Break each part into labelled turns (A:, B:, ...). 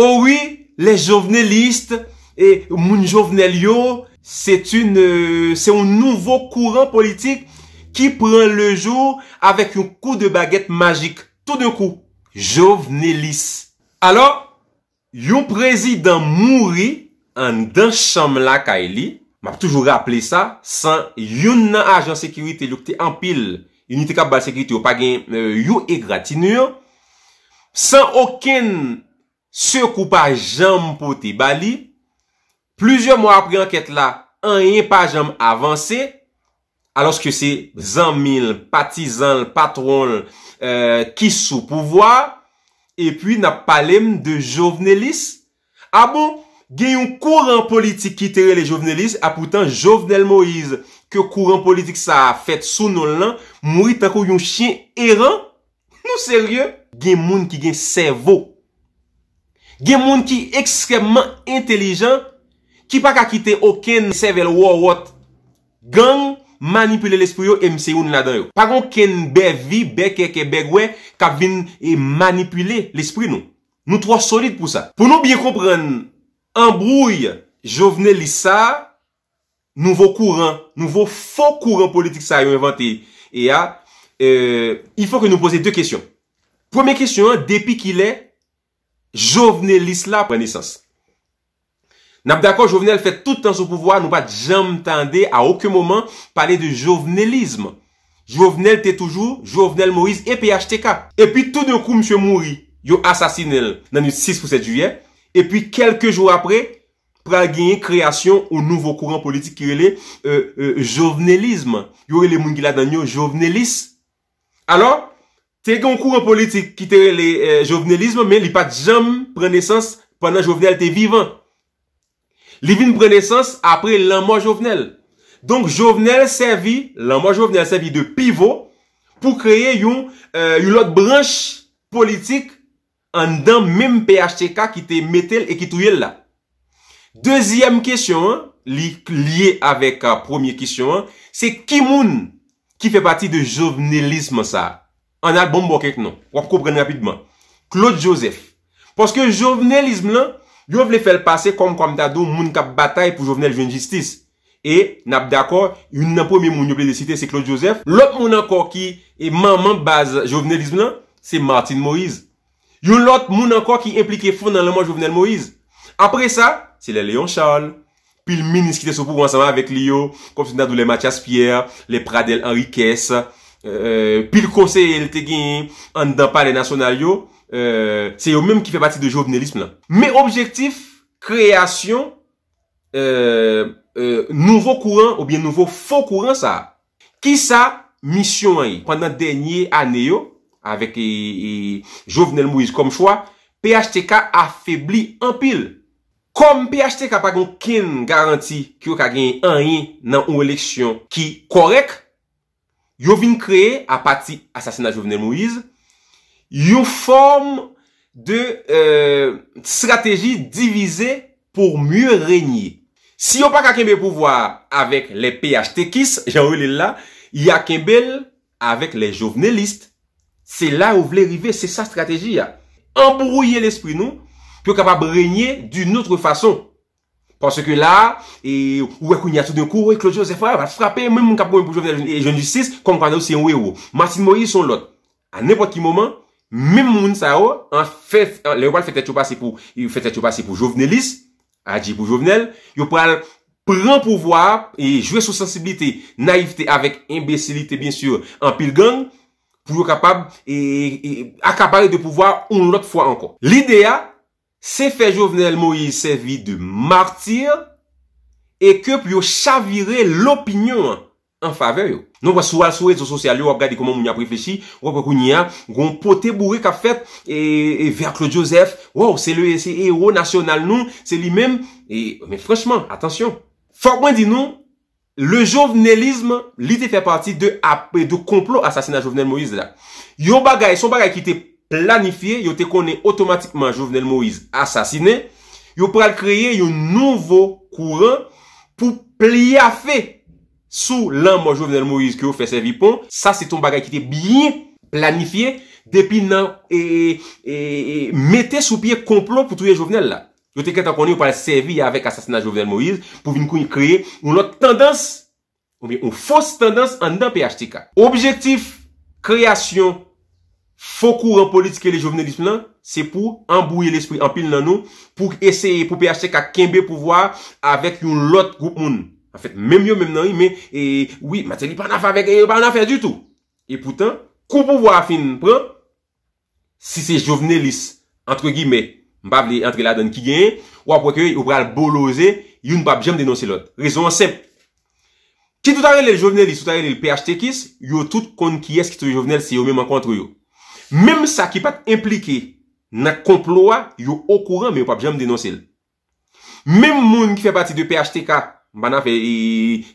A: Oh Ouwi, les jovenelistes et moun jovenelio euh, c'est un nouveau courant politik ki pren le jour avèk yon kou de baguette magik. Tout d'un kou, jovenelistes. Alors, yon prezident mouri an dan chanm la ka elie, m'ap toujou rappele sa, san yon nan ajan sekirite luk te ampil, yon ite kap bal sekirite ou pagen yon egratinur, san okèn se koupa jam pote bali, pluzyon mwa apri anket la, an yon pa jam avanse, aloske se zanmil, patizan, patron, ki euh, sou pouvoi, e pi na palem de jovnelis, a ah bon, gen yon kouran politik ki tere le jovnelis, apoutan ah jovnel moiz, ke kouran politik sa a fet sou non lan, mwri tako yon chien eran, nou serye, gen moun ki gen servo, Gen moun ki ekstremman entelijan, ki pa kakite o ken sevel wawot, gen manipule l'espri yo, e mse yon ladan yo. Pa kon ken bevi, bekeke, begwe, ka vin e manipule l'espri nou. Nou tro solide pou sa. Pou nou biye kompren, embrouye, jovene lisa, nouvo kouran, nouvo fok kouran politik sa yon inventi. E a, e, euh, ifo ke nou pose dwe kesyon. Premye kesyon, depi ki lè, Jouvenelis la prenisans. N ap dakon, Jouvenel fè tout an sou pouvoi, nou pat jam tende a ouke moman pale de Jouvenelism. Jouvenel tè toujou, Jouvenel Moïse epi HTK. E pi tout nou kou M. Mouri, yo asasine l nan yon 6 pou 7 juyen. E pi kelke jou apre, pral genye kreasyon ou nouvo kourant politik ki rele euh, euh, Jouvenelism. Yo rele moun gila dan yo Jouvenelis. Ano? Te yon kou an politik ki te eh, jovenelisme, men li pat jam prenesans panan jovenel te vivan. Li vin prenesans apre l'an mwa jovenel. Donk jovenel servi, l'an mwa jovenel servi de pivo pou kreye yon, eh, yon lot branche politik an dan menm PHTK ki te metel e ki touyel la. Dezyem kisyon, liye avèk a ah, promye kisyon, se kimoun ki fe pati de jovenelisme sa? An ap bon bok ek nan. Wap koupren rapidman. Claude Joseph. Poske jovenelism lan, yo vle fel pase kom kom ta do moun kap batay pou jovenel justice. E, nap d'akor, yon nan premi moun yo vle desite se Claude Joseph. Lop moun ankor ki e man man baz jovenelism lan, se Martin Moïse. Yon lot moun ankor ki implike fon nan loman jovenel Moïse. Apre sa, se le Leon Charles. Pi l'minis ki te soukou ansama vek li yo. Kom se nan do le Mathias Pierre, le Pradel Henriquesse. Euh, pil konsey el te gen an dan pale nasyonaryo se yo menm ki fe bati de jovenelism lan me objektif kreasyon euh, euh, nouvo kouran ou bien nouvo fokouran sa ki sa misyon ay pandan denye aneyo avek jovenel mouiz kom chwa PHTK a febli an pil kom PHTK pa gen ken garanti ki yo ka gen an yin nan ou eleksyon ki korek Yo vin kreye apati asasina jovenel Moïse, yo form de euh, strategi divize pou mye renyi. Si yo pa kakembe pouvoi avèk le PHTKIS, ya kembel avèk le jovenelist, se la ou vle rive, se sa strategi ya. Embrouye l'esprit nou, pou yo kapab renyi d'une outre fason. Pwansè ke la, ou ekoun yatou doun kou, ou ekoun lò zè fwa, wè frapè men moun kapwè pou jòvenel joun dù sis, kon kwanè ou se yon wè ou. Matin Moris, son lot, an epwaki mouman, men moun sa ou, lè wwal fète tè tò pasi pou jòvenelis, adji pou jòvenel, yo pral pran pouvwa, jouè sou sensibilite, naivite, avèk imbesilite, bin sur, an pil gang, pou yo kapab akabare de pouvwa on lot fwa an kon. L'idea, Se fe Jovenel Moïse se vi de martir E ke pou yo chavire l'opinyon an fave yo Non pa sou al sou et zo sosyal yo Wap gadi koman moun ya preflechi Wap akoun ya Gon pote bourik a fet E, e ver klo Josef Wow, se le ero nasyonal nou Se li men E, me franchman, atensyon Fok mwen di nou Le jovenelisme Li te fe parti de De complot asasina Jovenel Moïse Yo bagay, son bagay ki te pote planifiye yo te konen otomatikman jovenel Moïse asasine yo pral kreye yon nouvo kouran pou pliafe sou lanman jovenel Moïse ki yo fè sevi pon. Sa se ton bagay ki te bie planifiye depi nan mette sou piye komplon pou touye jovenel la. Yo te ketan konen yo pral sevi avèk asasina jovenel Moïse pou vin koun kreye yon lot tendans yon fos tendans an dan PHTK Objektif kreasyon Fokou ran politike li jovenelis plan, se pou ambouye l'espri anpil nan nou, pou ese pou PHTK kenbe pouvwa avèk yon lot group moun. En fèt, mèm yo mèm nan yon, mèm, e, wii, materi pa nan fè avèk, e, pa nan fè du tout. E poutan, kou pouvwa affin pran, si se jovenelis, entre gui mè, mbav li entre la don ki gen, wap wak yon yon pral boloze, yon mbav jem denonsi lot. Rezon an semp, ki toutare li l jovenelis, toutare li l PHTK-is, yo tout kon ki es ki tou yon jovenel se yon menman kontro yo. Mèm sa ki pat implike nan komplowa yo okouran men yo pa bi jan m denosel. Mèm moun ki fè bati de PHTK, banan fè, e,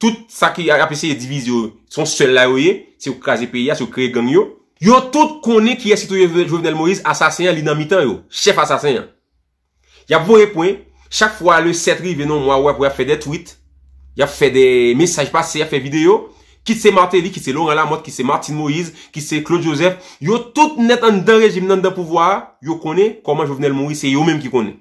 A: tout sa ki a rapese yon diviz yo, son sel la yo ye, se yo kaze peya, se yo kre gen yo, yo tout konen ki eski tou yo Jovenel Moïse, asasenyan li nan mi tan yo, chef asasenyan. Ya pou repwen, chak fwa le setri venon mwa wèp, ya fè de tweet, ya fè de mesaj basi, ya fè video, Kit se Martin Lee, ki se Laurent Lamotte, ki se Martin Moïse, ki se Claude Joseph, yo tout net an den rejim nan den pouvoir, yo konen koman Jovenel Moïse, se yo menm ki konen.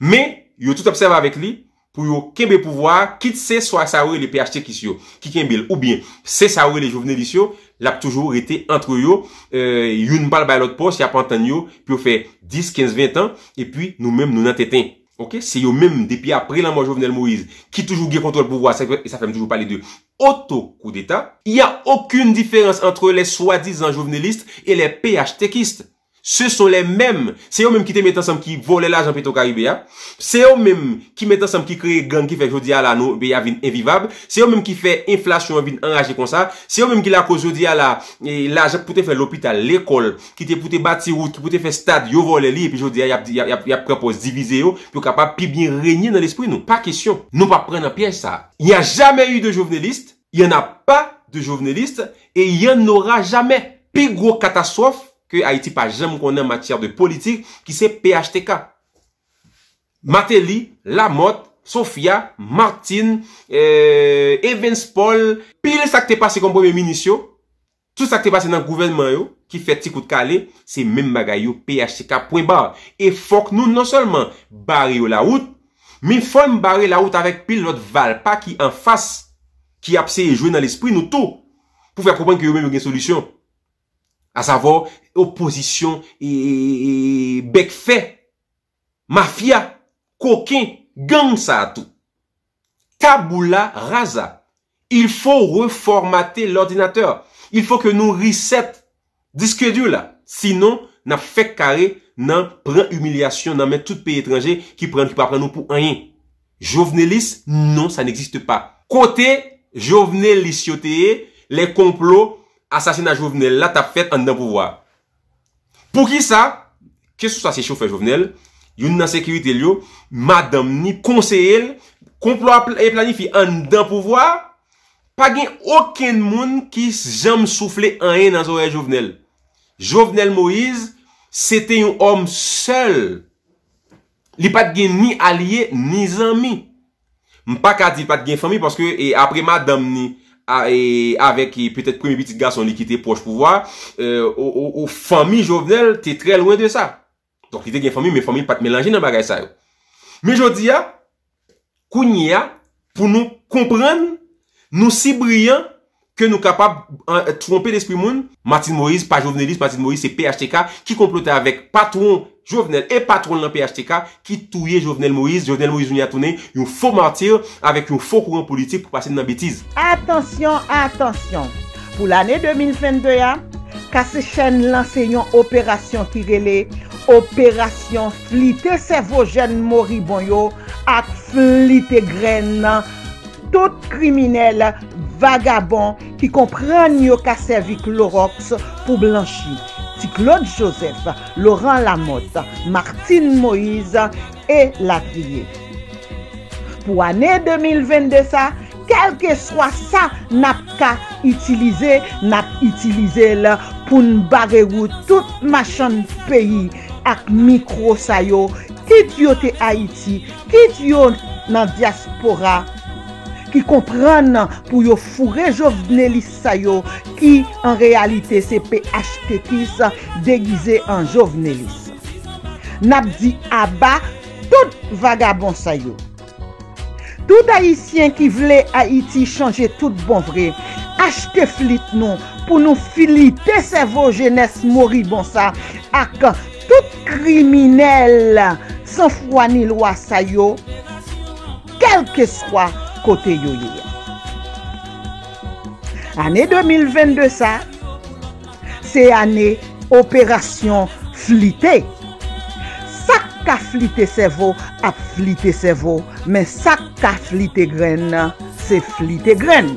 A: Me, yo tout observe avek li, pou yo kembe pouvoir, kit se so a sawe le PHT kis yo, ki kembe, ou bien, se sawe le Jovenel is yo, l ap toujou rete antre yo, euh, yon mbal bay lot pos, yap anten yo, pi yo fe 10, 15, 20 an, e pi nou menm nou nan teten, ok? Se yo menm depi apre lanman Jovenel Moïse, ki toujou ge kontol pouvoir, se fèm toujou pali deyo. auto-coup d'État. Il n'y a aucune différence entre les soi-disant journalistes et les PHTKistes. Se son lè mèm. Se yon mèm ki te metan sanm ki vole l'ajan peto karib be ya. Se yon mèm ki metan sanm ki kreye gangi fek jodi ya la nou be ya vin evivab. Se yon mèm ki fe inflasyon vin enraje kon sa. Se yon mèm ki la ko jodi ya la. E la jok pote fe l'opital, l'ekol. Ki te pote bati ou, ki pote fe stad yo vole li. E pi jodi ya yap prepo divize yo. Pi yo kapap pi bin renyen nan l'espri nou. Pa kesyon. Nou pa pren apiè sa. Y a jamè yu de jovnelist. Y an ap pa de jovnelist. E yon nora E Haiti pa jem konen matyar de politik ki se PHTK. Mateli, Lamotte, Sofia, Martine, eh, Evans Paul, pil sakte pa se konpon menisyo. Tout sakte pa se nan gouvenman yo ki feti kout kale, se men bagay yo PHTK pouen bar. E fok nou non selman bar yo la wout, mi fon bar yo la wout avèk pil lot val pa ki an fas ki apseye jouen nan l'espri nou tou. Pou fè propon ki yo men men gen solisyon. A savo, oposisyon, bekfe, mafya, kokin, gang sa a tou. Kabou la raza. Il fò reformate l'ordinateur. Il fò ke nou riset diske diou la. Sinon, nan fek kare, nan pren humilyasyon nan men tout pe etranje ki pren ki pa pren nou pou anyen. Jouvene lis, non, sa n'existe pa. Kote, jouvene lis yoteye, le komplo... Asasina Jouvenel la tap fèt an dan pouvoi. Pou ki sa? Kè sou sa se chou fè Jouvenel? Youn nan sekirite li yo, madame ni konsey el, konplo a e planifi an dan pouvoi, pa gen oken moun ki jam souffle an e nan zore Jouvenel. Jouvenel Moïse, se te yon om sel. Li pat gen ni alye, ni zami. Mpa ka di pat gen fami, e, apre madame ni, E, Avèk pe tèt premibitit ganson likite poch pou vwa e, Ou fami jovenel Tè tre loin de sa Donk lide gen fami, men fami pat melanje nan bagay sa yo Me jodi ya Kouni ya Pou nou kompren Nou si brian Kè nou kapap trompe l'esprit moun? Matin Moïse, pa Jovenelis, Matin Moïse, se PHTK Ki komplote avèk patron Jovenel E patron lan PHTK Ki touye Jovenel Moïse Jovenel Moïse ou ni atounè Yon fò martir Avèk yon fò kourant politik Pou pasè nan betiz
B: Atensyon, atensyon Pou l'anè 2022 ya Kase chèn lansè yon operasyon kirele Operasyon flite se vò jèn moribonyo Ak flite gren nan tout kriminel, vagabon, ki kompren nyo ka servik loroks pou blanchi, si Claude Joseph, Laurent Lamotte, Martine Moïse, e la kriye. Pou anè 2020 sa, kelke swa sa nap ka itilize, nap itilize la pou nbare wou tout machan peyi ak mikro sayo, kit yo te Haiti, kit yo nan diaspora, ki kompran pou yo fure jovnelis sayo ki an realite sepe aske kis degize an jovnelis. Nap di aba, tout vagabon sayo. Tout daisyen ki vle Haiti chanje tout bon vre, aske flit nou pou nou fili te sevo jenes moribonsa ak tout kriminel san fwa ni lwa sayo, kelke swa, kote yoye. Ane 2022 sa, se ane operasyon flite. Sak ka flite sevo, ap flite sevo, men sak ka flite gren, se flite gren.